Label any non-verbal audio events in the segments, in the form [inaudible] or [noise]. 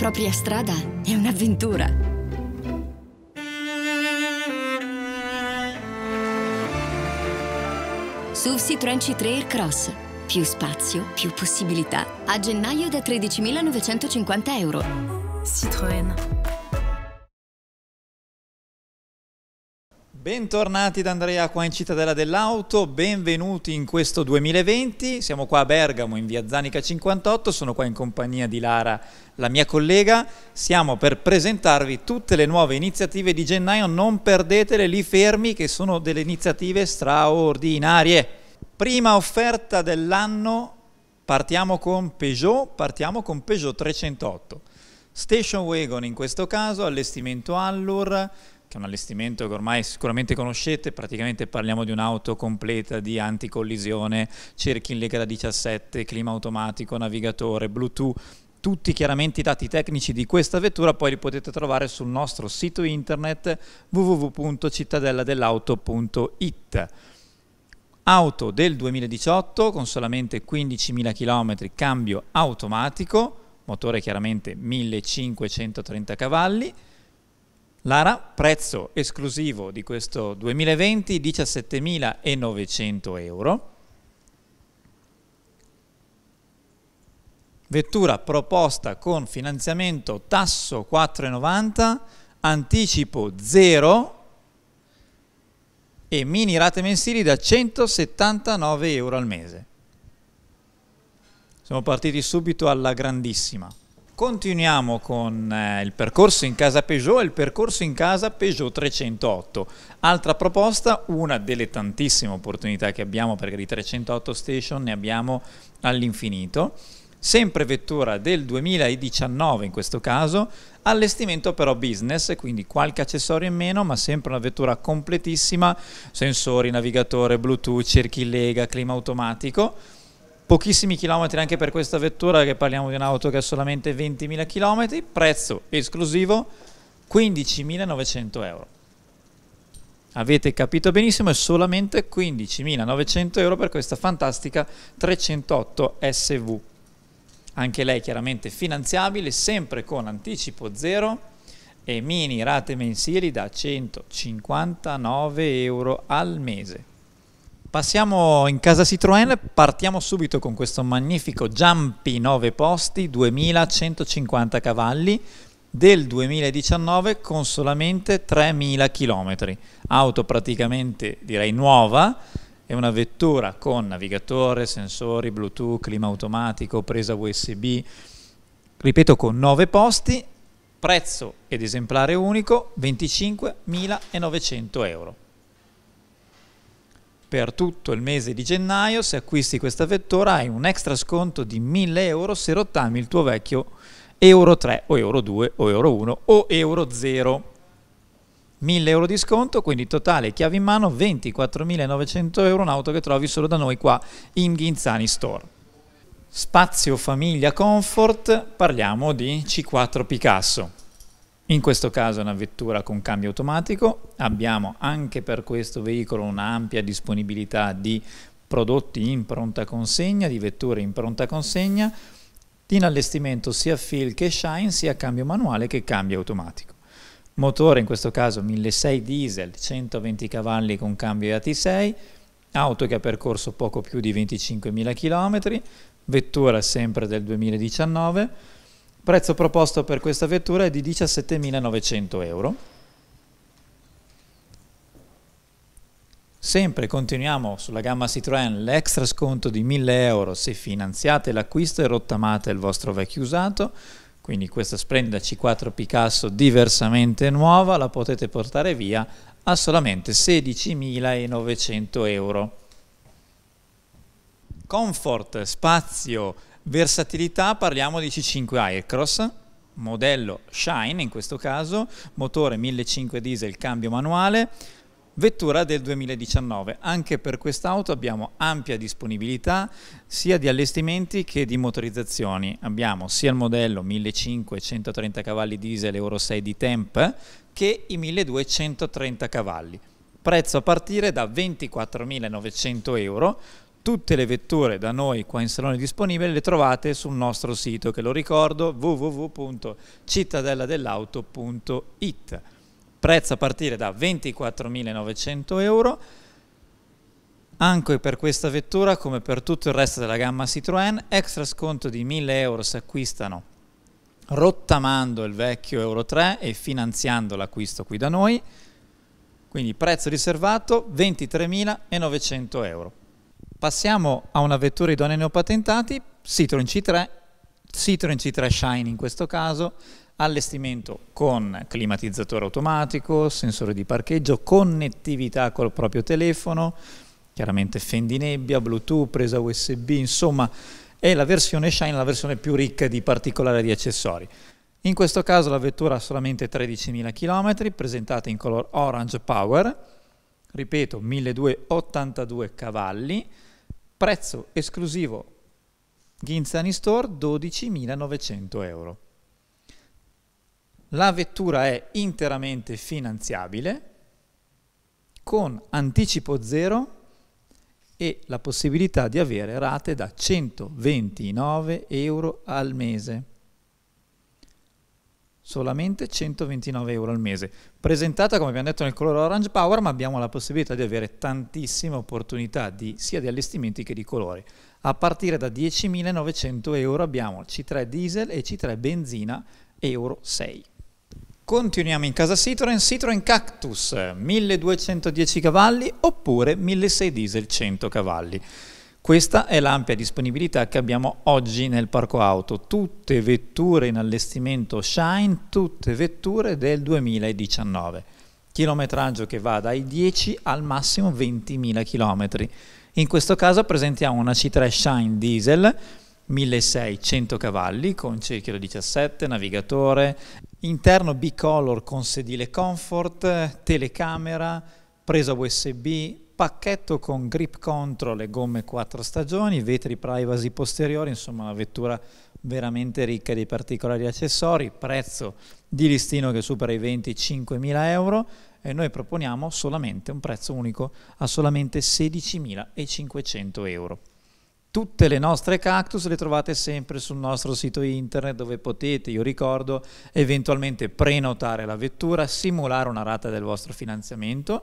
propria strada è un'avventura. SUV Citroën C3 Cross. Più spazio, più possibilità. A gennaio da 13.950 euro. Citroën. Bentornati da Andrea qua in Cittadella dell'Auto, benvenuti in questo 2020, siamo qua a Bergamo in via Zanica 58, sono qua in compagnia di Lara, la mia collega, siamo per presentarvi tutte le nuove iniziative di gennaio, non perdetele lì fermi che sono delle iniziative straordinarie. Prima offerta dell'anno, partiamo con Peugeot, partiamo con Peugeot 308. Station Wagon in questo caso, allestimento Allure, che è un allestimento che ormai sicuramente conoscete, praticamente parliamo di un'auto completa di anticollisione, cerchi in lega da 17, clima automatico, navigatore, Bluetooth, tutti chiaramente i dati tecnici di questa vettura poi li potete trovare sul nostro sito internet www.cittadelladell'auto.it. Auto del 2018 con solamente 15.000 km, cambio automatico, motore chiaramente 1530 cavalli, Lara, prezzo esclusivo di questo 2020, 17.900 euro. Vettura proposta con finanziamento tasso 4,90, anticipo 0 e mini rate mensili da 179 euro al mese. Siamo partiti subito alla grandissima. Continuiamo con eh, il percorso in casa Peugeot il percorso in casa Peugeot 308. Altra proposta, una delle tantissime opportunità che abbiamo perché di 308 station ne abbiamo all'infinito. Sempre vettura del 2019 in questo caso, allestimento però business, quindi qualche accessorio in meno, ma sempre una vettura completissima, sensori, navigatore, bluetooth, cerchi lega, clima automatico pochissimi chilometri anche per questa vettura che parliamo di un'auto che ha solamente 20.000 km, prezzo esclusivo 15.900 euro. Avete capito benissimo, è solamente 15.900 euro per questa fantastica 308 SV. Anche lei chiaramente finanziabile, sempre con anticipo zero e mini rate mensili da 159 euro al mese. Passiamo in casa Citroën, partiamo subito con questo magnifico Jumpy 9 posti 2150 cavalli del 2019 con solamente 3000 km. Auto praticamente direi nuova, è una vettura con navigatore, sensori, Bluetooth, clima automatico, presa USB, ripeto con 9 posti, prezzo ed esemplare unico 25.900 euro. Per tutto il mese di gennaio, se acquisti questa vettura, hai un extra sconto di 1000 euro se rottami il tuo vecchio Euro 3 o Euro 2 o Euro 1 o Euro 0. 1000 euro di sconto, quindi totale chiavi in mano 24.900 euro, un'auto che trovi solo da noi qua in Ghinzani Store. Spazio famiglia comfort, parliamo di C4 Picasso. In questo caso è una vettura con cambio automatico, abbiamo anche per questo veicolo un'ampia disponibilità di prodotti in pronta consegna, di vetture in pronta consegna, in allestimento sia fill che shine, sia cambio manuale che cambio automatico. Motore in questo caso 1.6 diesel, 120 cavalli con cambio AT6, auto che ha percorso poco più di 25.000 km, vettura sempre del 2019, prezzo proposto per questa vettura è di 17.900 euro. Sempre continuiamo sulla gamma Citroën l'extra sconto di 1000 euro se finanziate l'acquisto e rottamate il vostro vecchio usato. Quindi questa splendida C4 Picasso diversamente nuova la potete portare via a solamente 16.900 euro. Comfort, spazio, Versatilità parliamo di C5 Aircross, modello Shine in questo caso, motore 1.5 diesel, cambio manuale, vettura del 2019. Anche per quest'auto abbiamo ampia disponibilità sia di allestimenti che di motorizzazioni. Abbiamo sia il modello 1530 cavalli diesel Euro 6 di Temp che i 1230 cavalli. Prezzo a partire da 24.900 euro Tutte le vetture da noi qua in salone disponibili le trovate sul nostro sito che lo ricordo www.cittadelladellauto.it. Prezzo a partire da 24.900 euro. Anche per questa vettura, come per tutto il resto della gamma Citroën, extra sconto di 1.000 euro se acquistano rottamando il vecchio Euro 3 e finanziando l'acquisto qui da noi. Quindi prezzo riservato 23.900 euro. Passiamo a una vettura idonea neopatentati, Citroen C3, Citroen C3 Shine in questo caso, allestimento con climatizzatore automatico, sensore di parcheggio, connettività col proprio telefono, chiaramente fendinebbia, bluetooth, presa USB, insomma è la versione Shine, la versione più ricca di particolari di accessori. In questo caso la vettura ha solamente 13.000 km, presentata in color Orange Power, ripeto 1282 cavalli, prezzo esclusivo Ghinzani Store 12.900 euro. La vettura è interamente finanziabile con anticipo zero e la possibilità di avere rate da 129 euro al mese solamente 129 euro al mese. Presentata come abbiamo detto nel colore Orange Power, ma abbiamo la possibilità di avere tantissime opportunità di, sia di allestimenti che di colori. A partire da 10.900 euro abbiamo C3 diesel e C3 benzina Euro 6. Continuiamo in casa Citroen, Citroen Cactus 1210 cavalli oppure 1600 diesel 100 cavalli. Questa è l'ampia disponibilità che abbiamo oggi nel parco auto, tutte vetture in allestimento Shine, tutte vetture del 2019, chilometraggio che va dai 10 al massimo 20.000 km. In questo caso presentiamo una C3 Shine Diesel 1600 cavalli con cerchio 17, navigatore, interno B-Color con sedile comfort, telecamera, presa USB, pacchetto con grip control e gomme 4 stagioni, vetri privacy posteriori, insomma una vettura veramente ricca di particolari accessori, prezzo di listino che supera i 25.000 euro e noi proponiamo solamente un prezzo unico a solamente 16.500 euro. Tutte le nostre cactus le trovate sempre sul nostro sito internet dove potete, io ricordo, eventualmente prenotare la vettura, simulare una rata del vostro finanziamento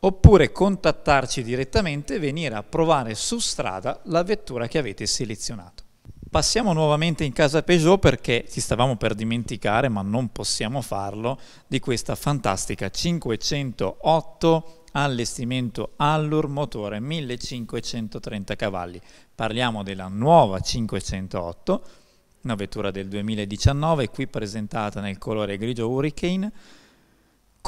oppure contattarci direttamente e venire a provare su strada la vettura che avete selezionato. Passiamo nuovamente in casa Peugeot perché ci stavamo per dimenticare, ma non possiamo farlo, di questa fantastica 508 allestimento Allur motore 1530 cavalli. Parliamo della nuova 508, una vettura del 2019 qui presentata nel colore grigio Hurricane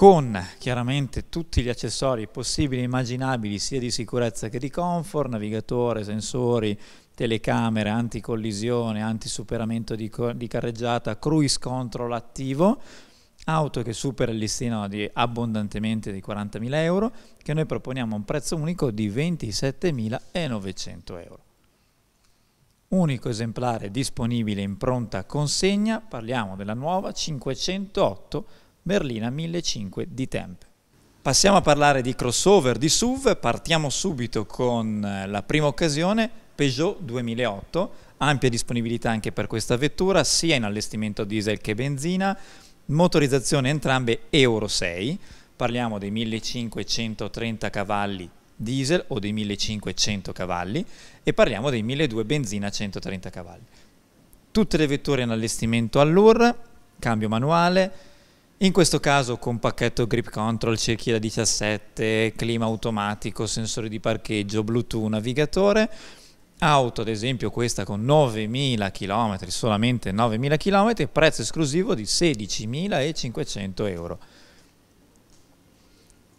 con chiaramente tutti gli accessori possibili e immaginabili sia di sicurezza che di comfort, navigatore, sensori, telecamera, anticollisione, antisuperamento di, di carreggiata, cruise control attivo, auto che supera il listino di abbondantemente di 40.000 euro, che noi proponiamo a un prezzo unico di 27.900 euro. Unico esemplare disponibile in pronta consegna, parliamo della nuova 508 berlina 1.500 di temp. Passiamo a parlare di crossover, di SUV, partiamo subito con eh, la prima occasione, Peugeot 2008, ampia disponibilità anche per questa vettura, sia in allestimento diesel che benzina, motorizzazione entrambe Euro 6, parliamo dei 1530 cavalli diesel o dei 1500 cavalli e parliamo dei 1200 benzina 130 cavalli. Tutte le vetture in allestimento all'UR, cambio manuale, in questo caso con pacchetto grip control, cerchia 17, clima automatico, sensore di parcheggio, bluetooth, navigatore, auto ad esempio questa con 9.000 km, solamente 9.000 km, prezzo esclusivo di 16.500 euro.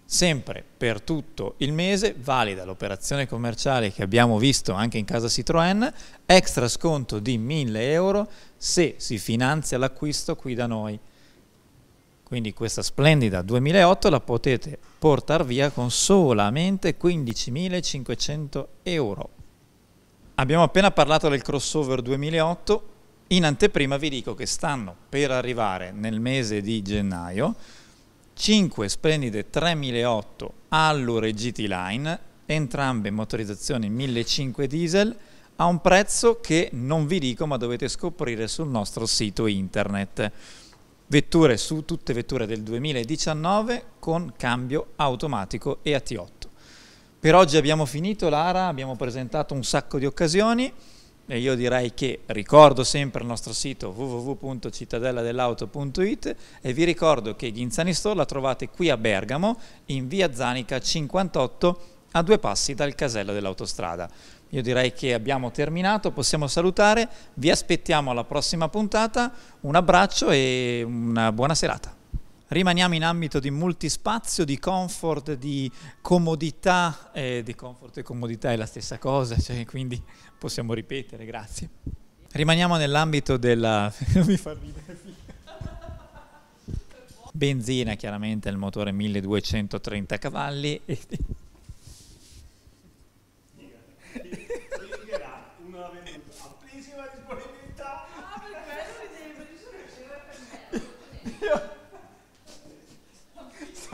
Sempre per tutto il mese, valida l'operazione commerciale che abbiamo visto anche in casa Citroën, extra sconto di 1.000 euro se si finanzia l'acquisto qui da noi. Quindi questa splendida 2008 la potete portare via con solamente 15.500 euro. Abbiamo appena parlato del crossover 2008, in anteprima vi dico che stanno per arrivare nel mese di gennaio 5 splendide 3008 Allure GT Line, entrambe motorizzazioni 1.500 diesel, a un prezzo che non vi dico ma dovete scoprire sul nostro sito internet vetture su tutte vetture del 2019 con cambio automatico e AT8. Per oggi abbiamo finito Lara, abbiamo presentato un sacco di occasioni e io direi che ricordo sempre il nostro sito www.cittadelladell'auto.it e vi ricordo che Ghinzani Store la trovate qui a Bergamo in via Zanica 58 a due passi dal casello dell'autostrada. Io direi che abbiamo terminato, possiamo salutare, vi aspettiamo alla prossima puntata, un abbraccio e una buona serata. Rimaniamo in ambito di multispazio, di comfort, di comodità, eh, di comfort e comodità è la stessa cosa, cioè, quindi possiamo ripetere, grazie. Rimaniamo nell'ambito della... [laughs] mi fa ridere Benzina chiaramente il motore 1230 cavalli [laughs]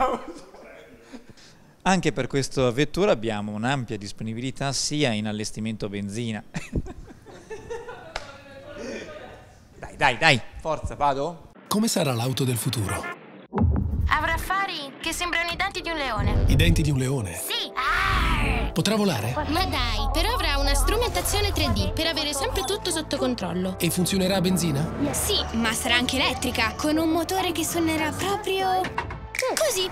[laughs] Anche per questa vettura abbiamo un'ampia disponibilità sia in allestimento benzina. [laughs] dai, dai, dai, forza, vado. Come sarà l'auto del futuro? Avrà fari che sembrano i denti di un leone. I denti di un leone? Sì! Potrà volare? Ma dai, però avrà una strumentazione 3D per avere sempre tutto sotto controllo. E funzionerà a benzina? Sì, ma sarà anche elettrica, con un motore che suonerà proprio... Così.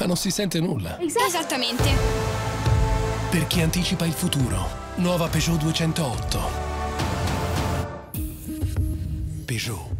Ma non si sente nulla. Esattamente. Per chi anticipa il futuro. Nuova Peugeot 208. Peugeot.